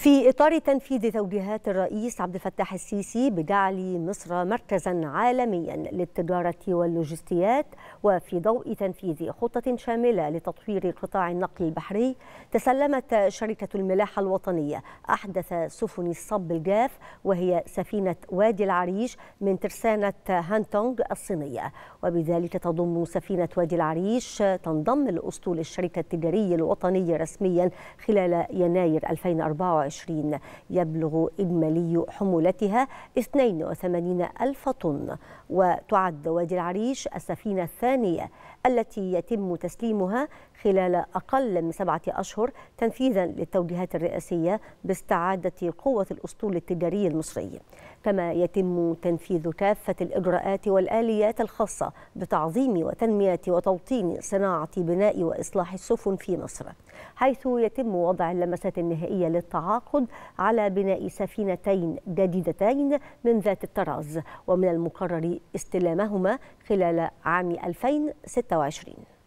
في إطار تنفيذ توجيهات الرئيس عبد الفتاح السيسي بجعل مصر مركزا عالميا للتجارة واللوجستيات وفي ضوء تنفيذ خطة شاملة لتطوير قطاع النقل البحري تسلمت شركة الملاحة الوطنية أحدث سفن الصب الجاف وهي سفينة وادي العريش من ترسانة هانتونغ الصينية وبذلك تضم سفينة وادي العريش تنضم لاسطول الشركة التجاري الوطني رسميا خلال يناير 2024 2020 يبلغ إجمالي حمولتها 82 ألف طن وتعد وادي العريش السفينة الثانية التي يتم تسليمها خلال أقل من سبعة أشهر تنفيذا للتوجيهات الرئاسية باستعادة قوة الأسطول التجاري المصري كما يتم تنفيذ كافة الإجراءات والآليات الخاصة بتعظيم وتنمية وتوطين صناعة بناء وإصلاح السفن في مصر حيث يتم وضع اللمسات النهائية للتعاقد التعاقد على بناء سفينتين جديدتين من ذات الطراز ومن المقرر استلامهما خلال عام 2026